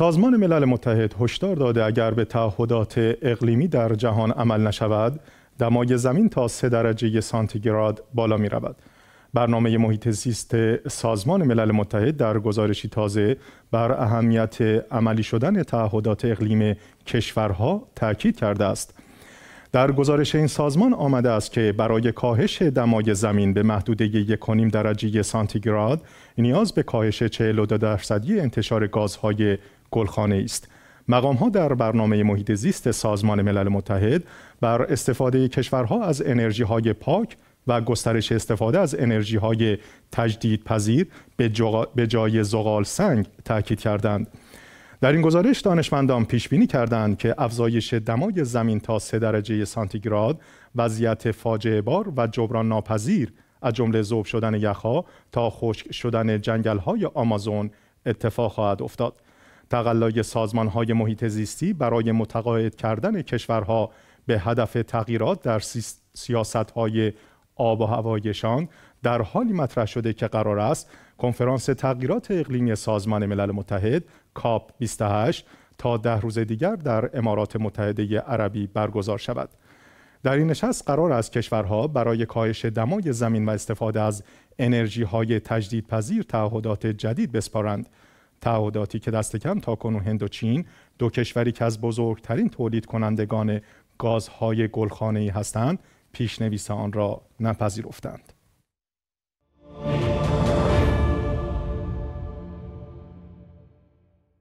سازمان ملل متحد هشدار داده اگر به تعهدات اقلیمی در جهان عمل نشود دمای زمین تا سه درجه سانتیگراد بالا می رود. برنامه محیط زیست سازمان ملل متحد در گزارشی تازه بر اهمیت عملی شدن تعهدات اقلیم کشورها تاکید کرده است. در گزارش این سازمان آمده است که برای کاهش دمای زمین به محدوده 1.5 درجه سانتیگراد نیاز به کاهش 42 درصدی انتشار گازهای گلخانه است. مقام ها در برنامه محیط زیست سازمان ملل متحد بر استفاده کشورها از انرژی های پاک و گسترش استفاده از انرژی های تجدید پذیر به جای زغال سنگ تاکید کردند. در این گزارش دانشمندان پیش بینی کردند که افزایش دمای زمین تا 3 درجه سانتیگراد وضعیت فاجعه بار و جبران ناپذیر از جمله ذوب شدن یخها تا خشک شدن جنگل های آمازون اتفاق خواهد افتاد. تقلای سازمان های محیط زیستی برای متقاعد کردن کشورها به هدف تغییرات در سیاست های آب و هوایشان در حالی مطرح شده که قرار است کنفرانس تغییرات اقلیمی سازمان ملل متحد کاپ 28 تا ده روز دیگر در امارات متحده عربی برگزار شود. در این نشست قرار است کشورها برای کاهش دمای زمین و استفاده از انرژی های تجدیدپذیر تعهدات جدید بسپارند. تعهداتی که دست کم تا کنون هند و چین دو کشوری که از بزرگترین تولید کنندگان گازهای گلخانه‌ای هستند پیشنویس آن را نپذیرفتند